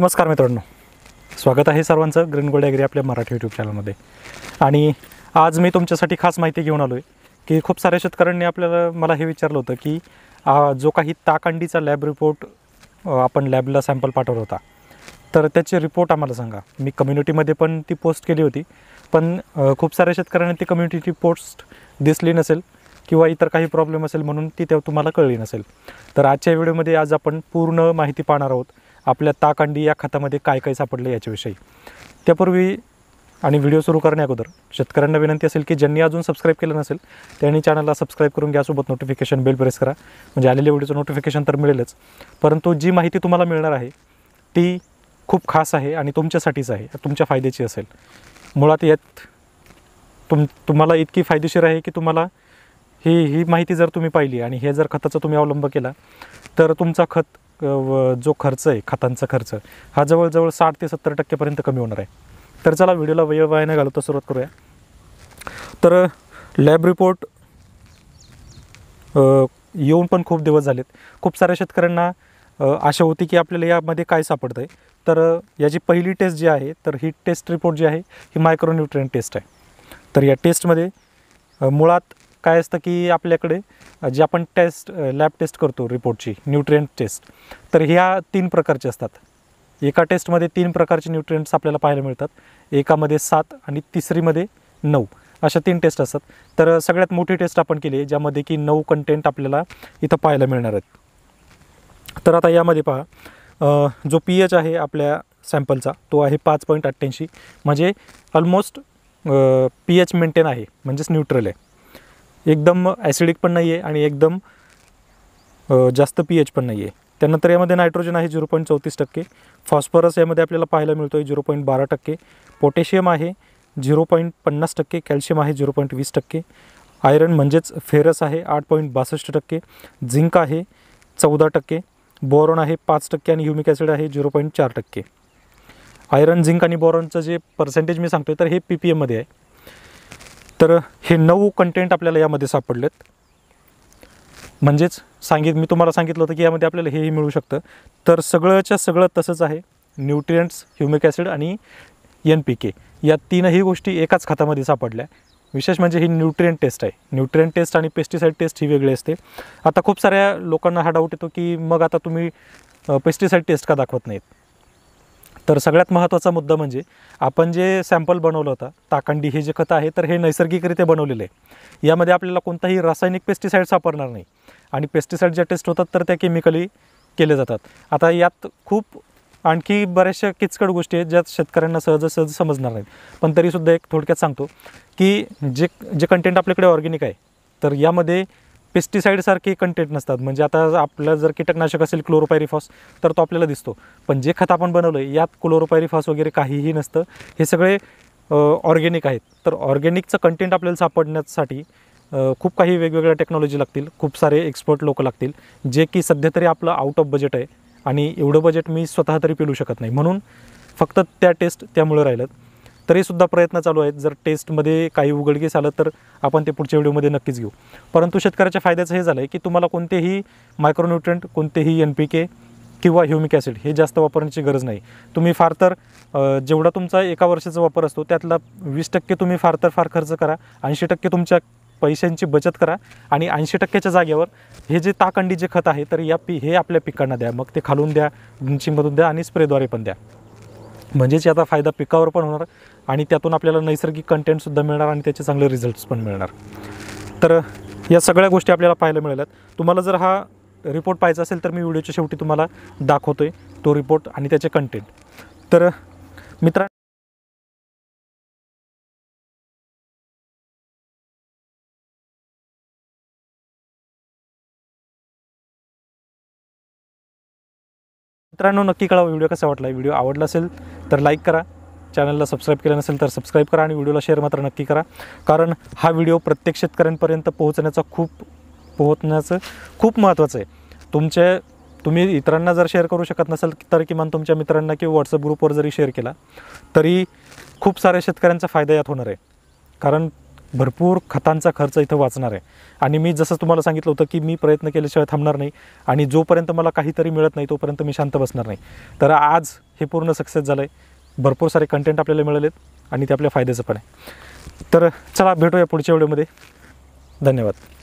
नमस्कार मित्रांनो स्वागत आहे सर्वांचं ग्रीन गोल्ड ॲग्री आपल्या मराठी यूट्यूब चॅनलमध्ये आणि आज मी तुमच्यासाठी खास माहिती घेऊन आलो आहे की खूप साऱ्या शेतकऱ्यांनी आपल्याला मला हे विचारलं होतं की जो काही ताकंडीचा लॅब रिपोर्ट आपण लॅबला सॅम्पल पाठवला होता तर त्याचे रिपोर्ट आम्हाला सांगा मी कम्युनिटीमध्ये पण ती पोस्ट केली होती पण खूप साऱ्या शेतकऱ्यांना ती कम्युनिटी पोस्ट दिसली नसेल किंवा इतर काही प्रॉब्लेम असेल म्हणून ती तेव्हा तुम्हाला कळली नसेल तर आजच्या व्हिडिओमध्ये आज आपण पूर्ण माहिती पाहणार आहोत आपल्या ताकांडी या खतामध्ये काय काय सापडलं याच्याविषयी त्यापूर्वी आणि व्हिडिओ सुरू करण्याअगोदर शेतकऱ्यांना विनंती असेल की ज्यांनी अजून सबस्क्राईब केलं नसेल त्यांनी चॅनलला सबस्क्राईब करून घ्यासोबत नोटिफिकेशन बेल प्रेस करा म्हणजे आलेल्या व्हिडिओचं नोटिफिकेशन तर मिळेलच परंतु जी माहिती तुम्हाला मिळणार आहे ती खूप खास आहे आणि तुमच्यासाठीच आहे तुमच्या फायद्याची असेल मुळात यात तुम तुम्हाला इतकी फायदेशीर आहे की तुम्हाला ही ही माहिती जर तुम्ही पाहिली आणि हे जर खताचा तुम्ही अवलंब केला तर तुमचा खत जो खर्च आहे खतांचा खर्च हा जवळजवळ साठ ते सत्तर टक्केपर्यंत कमी होणार आहे तर चला व्हिडिओला वय वाया घालवता सुरुवात करूया तर लॅब रिपोर्ट येऊन पण खूप दिवस झालेत खूप साऱ्या शेतकऱ्यांना आशा होती की आपल्याला यामध्ये काय सापडतं आहे तर याची पहिली टेस्ट जी आहे तर ही टेस्ट रिपोर्ट जी आहे ही मायक्रोन्युट्रियन टेस्ट आहे तर या टेस्टमध्ये मुळात काय असतं की आपल्याकडे जी आपण टेस्ट लॅब टेस्ट करतो रिपोर्टची न्यूट्रिएंट टेस्ट तर ह्या तीन प्रकारचे असतात एका टेस्टमध्ये तीन प्रकारचे न्यूट्रिएंट्स आपल्याला पाहायला मिळतात एकामध्ये सात आणि तिसरीमध्ये नऊ अशा तीन टेस्ट असतात तर सगळ्यात मोठी टेस्ट आपण केली आहे ज्यामध्ये की नऊ कंटेंट आपल्याला इथं पाहायला मिळणार आहेत तर आता यामध्ये पहा जो पी एच आहे आपल्या सॅम्पलचा तो आहे पाच पॉईंट अठ्ठ्याऐंशी म्हणजे ऑलमोस्ट पी एच मेंटेन आहे म्हणजेच न्यूट्रल आहे एकदम ॲसिडिक पण नाही आहे आणि एकदम जास्त पी एच पण नाही आहे त्यानंतर यामध्ये नायट्रोजन आहे झिरो पॉईंट चौतीस टक्के फॉस्फरस यामध्ये आपल्याला पाहायला मिळतो आहे झिरो पॉईंट बारा टक्के पोटॅशियम आहे झिरो पॉईंट पन्नास टक्के कॅल्शियम आहे झिरो पॉईंट वीस टक्के आयरन म्हणजेच फेरस आहे आठ पॉईंट बासष्ट टक्के झिंक आहे चौदा टक्के बोरॉन आहे पाच टक्के आणि ह्युमिक ॲसिड आहे झिरो पॉईंट चार टक्के आयरन झिंक आणि बोरॉनचं जे पर्सेंटेज मी सांगतो आहे तर हे पी पी एममध्ये आहे तर हे नऊ कंटेंट आपल्याला यामध्ये सापडलेत म्हणजेच सांगित मी तुम्हाला सांगितलं होतं की यामध्ये आपल्याला हेही मिळू शकतं तर सगळंच्या सगळं तसंच आहे न्यूट्रियंट्स ह्युमिक ॲसिड आणि एन पी के या तीनही गोष्टी एकाच खतामध्ये सापडल्या विशेष म्हणजे ही न्यूट्रियंट टेस्ट आहे न्यूट्रियंट टेस्ट आणि पेस्टिसाईड टेस्ट ही वेगळी असते आता खूप साऱ्या लोकांना हा डाऊट येतो की मग आता तुम्ही पेस्टिसाईड टेस्ट का दाखवत नाहीत तर सगळ्यात महत्त्वाचा मुद्दा म्हणजे आपण जे सॅम्पल बनवलं होता ताकंडी हे जे खतं आहे तर हे नैसर्गिकरित्या बनवलेलं आहे यामध्ये आपल्याला कोणताही रासायनिक पेस्टिसाईड वापरणार नाही आणि पेस्टिसाईड ज्या टेस्ट होतात तर त्या केमिकली केले जातात आता यात खूप आणखी बऱ्याचशा किचकट गोष्टी आहेत ज्यात शेतकऱ्यांना सहजसहज समजणार नाहीत पण तरीसुद्धा एक थोडक्यात सांगतो की जे जे कंटेंट आपल्याकडे ऑर्गेनिक आहे तर यामध्ये पेस्टिसाईडसारखे कंटेंट नसतात म्हणजे आता आपलं जर कीटकनाशक असेल क्लोरोपायरिफॉस तर तो आपल्याला दिसतो पण जे खत आपण बनवलं यात क्लोरोपायरिफॉस वगैरे काहीही नसतं हे सगळे ऑर्गेनिक आहेत तर ऑर्गेनिकचं कंटेंट आपल्याला सापडण्यासाठी खूप काही वेगवेगळ्या टेक्नॉलॉजी लागतील खूप सारे एक्सपर्ट लोक लागतील जे की सध्या तरी आपलं आउट ऑफ बजेट आहे आणि एवढं बजेट मी स्वतः तरी पेलू शकत नाही म्हणून फक्त त्या टेस्ट त्यामुळे राहिलं तरीसुद्धा प्रयत्न चालू आहेत जर टेस्टमध्ये काही उघडकीस आलं तर आपण ते पुढच्या व्हिडिओमध्ये नक्कीच घेऊ परंतु शेतकऱ्याच्या फायद्याचं हे झालं आहे की तुम्हाला कोणतेही मायक्रोन्युट्रंट कोणतेही एन पी के किंवा ह्युमिक ॲसिड हे जास्त वापरण्याची गरज नाही तुम्ही फार तर जेवढा तुमचा एका वर्षाचा वापर असतो त्यातला वीस टक्के तुम्ही फार तर फार खर्च करा ऐंशी टक्के तुमच्या पैशांची बचत करा आणि ऐंशी टक्क्याच्या जागेवर हे जे ताकंडी जे खत आहे तर या पी हे आपल्या पिकांना द्या मग ते खालून द्या उंचीमधून द्या आणि स्प्रेद्वारे पण द्या म्हणजेच याचा फायदा पिकावर पण होणार आणि त्यातून आपल्याला नैसर्गिक कंटेंटसुद्धा मिळणार आणि त्याचे चांगले रिझल्ट्स पण मिळणार तर या सगळ्या गोष्टी आपल्याला पाहायला मिळाल्यात तुम्हाला जर हा रिपोर्ट पाहायचा असेल तर मी व्हिडिओच्या शेवटी तुम्हाला दाखवतो आहे तो रिपोर्ट आणि त्याचे कंटेंट तर मित्रांनो मित्रांनो नक्की कळावा व्हिडिओ कसा वाटला व्हिडिओ आवडला असेल तर लाईक करा चॅनलला सबस्क्राईब केलं नसेल तर सबस्क्राईब करा आणि व्हिडिओला शेअर मात्र नक्की करा कारण हा व्हिडिओ प्रत्येक शेतकऱ्यांपर्यंत पोहोचण्याचा खूप पोहोचण्याचं खूप महत्त्वाचं आहे तुमचे तुम्ही इतरांना जर शेअर करू शकत नसाल तर किमान तुमच्या मित्रांना किंवा व्हॉट्सअप ग्रुपवर जरी शेअर केला तरी खूप साऱ्या शेतकऱ्यांचा फायदा यात होणार आहे कारण भरपूर खतांचा खर्च इथं वाचणार आहे आणि मी जसं तुम्हाला सांगितलं होतं की मी प्रयत्न केल्याशिवाय थांबणार नाही आणि जोपर्यंत मला काहीतरी मिळत नाही तोपर्यंत मी शांत बसणार नाही तर आज हे पूर्ण सक्सेस झालं आहे भरपूर सारे कंटेंट आपल्याला मिळालेत आणि ते आपल्या फायद्याचं पण आहे तर चला भेटूया पुढच्या व्हिडिओमध्ये धन्यवाद